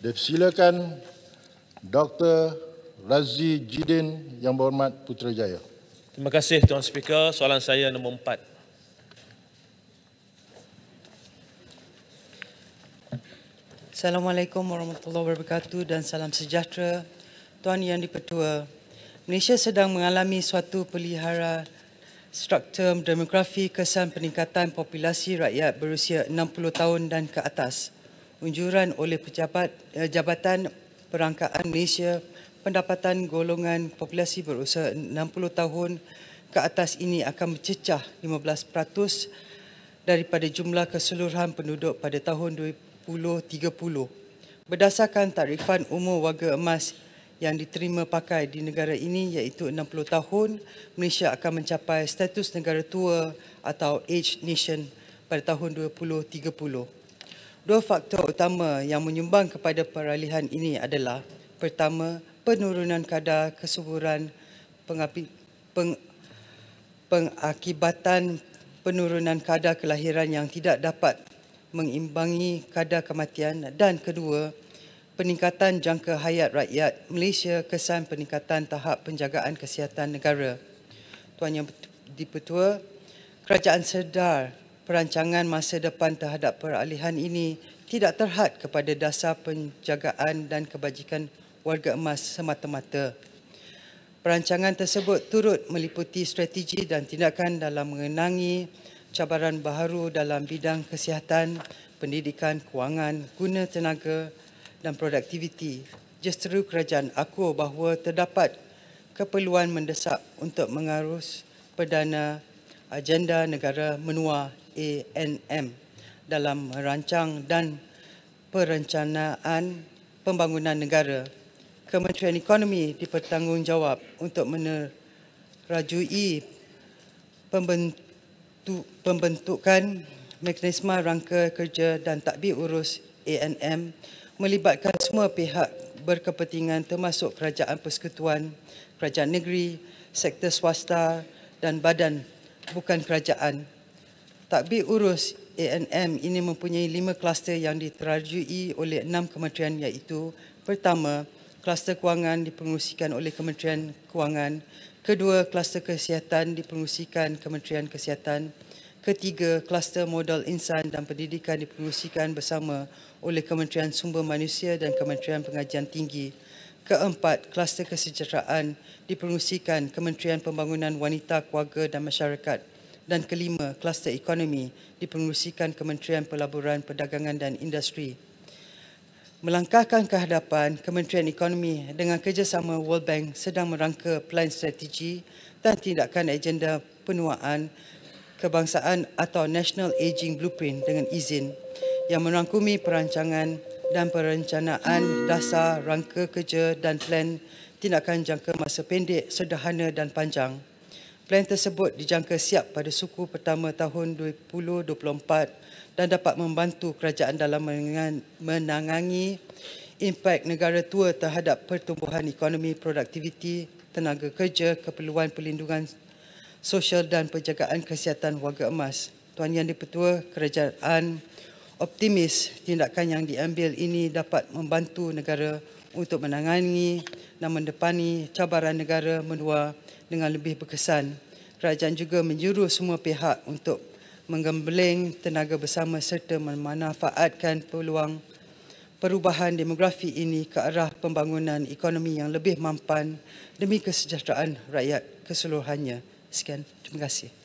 Dipersilakan Dr. Razi Jidin yang berhormat Putrajaya. Terima kasih Tuan Speaker. Soalan saya nombor empat. Assalamualaikum warahmatullahi wabarakatuh dan salam sejahtera. Tuan Yang di Malaysia sedang mengalami suatu pelihara struktur demografi kesan peningkatan populasi rakyat berusia 60 tahun dan ke atas unjuran oleh pejabat eh, Jabatan Perangkaan Malaysia pendapatan golongan populasi berusia 60 tahun ke atas ini akan mencecah 15% daripada jumlah keseluruhan penduduk pada tahun 2030. Berdasarkan tarifan umur warga emas yang diterima pakai di negara ini iaitu 60 tahun, Malaysia akan mencapai status negara tua atau age nation pada tahun 2030. Dua faktor utama yang menyumbang kepada peralihan ini adalah pertama, penurunan kadar kesuburan peng, pengakibatan penurunan kadar kelahiran yang tidak dapat mengimbangi kadar kematian dan kedua, peningkatan jangka hayat rakyat Malaysia kesan peningkatan tahap penjagaan kesihatan negara. Tuan Yang Dipertua, kerajaan sedar perancangan masa depan terhadap peralihan ini tidak terhad kepada dasar penjagaan dan kebajikan warga emas semata-mata. Perancangan tersebut turut meliputi strategi dan tindakan dalam mengenangi cabaran baharu dalam bidang kesihatan, pendidikan, kewangan, guna tenaga dan produktiviti. Justeru kerajaan aku bahawa terdapat keperluan mendesak untuk mengarus perdana agenda negara menua ANM dalam merancang dan perancangan pembangunan negara. Kementerian Ekonomi dipertanggungjawab untuk menerajui pembentuk, pembentukan mekanisme rangka kerja dan takbir urus ANM melibatkan semua pihak berkepentingan termasuk kerajaan persekutuan, kerajaan negeri, sektor swasta dan badan bukan kerajaan Takbir urus ANM ini mempunyai lima kluster yang diterajui oleh enam kementerian iaitu pertama, kluster kewangan dipengerusikan oleh Kementerian Kewangan kedua, kluster kesihatan dipengerusikan Kementerian Kesihatan ketiga, kluster modal insan dan pendidikan dipengerusikan bersama oleh Kementerian Sumber Manusia dan Kementerian Pengajian Tinggi keempat, kluster kesejahteraan dipengerusikan Kementerian Pembangunan Wanita, Keluarga dan Masyarakat dan kelima kluster ekonomi dipengerusikan Kementerian Pelaburan Perdagangan dan Industri. Melangkahkan kehadapan Kementerian Ekonomi dengan kerjasama World Bank sedang merangka plan strategi dan tindakan agenda penuaan kebangsaan atau National Aging Blueprint dengan izin yang merangkumi perancangan dan perencanaan dasar rangka kerja dan plan tindakan jangka masa pendek, sederhana dan panjang. Plan tersebut dijangka siap pada suku pertama tahun 2024 dan dapat membantu kerajaan dalam menangani impak negara tua terhadap pertumbuhan ekonomi, produktiviti, tenaga kerja, keperluan perlindungan sosial dan penjagaan kesihatan warga emas. Tuan Yang Dipertua, kerajaan optimis tindakan yang diambil ini dapat membantu negara untuk menangani dan mendepani cabaran negara menuai dengan lebih berkesan. Kerajaan juga menyuruh semua pihak untuk menggembeleng tenaga bersama serta memanfaatkan peluang perubahan demografi ini ke arah pembangunan ekonomi yang lebih mampan demi kesejahteraan rakyat keseluruhannya. Sekian, terima kasih.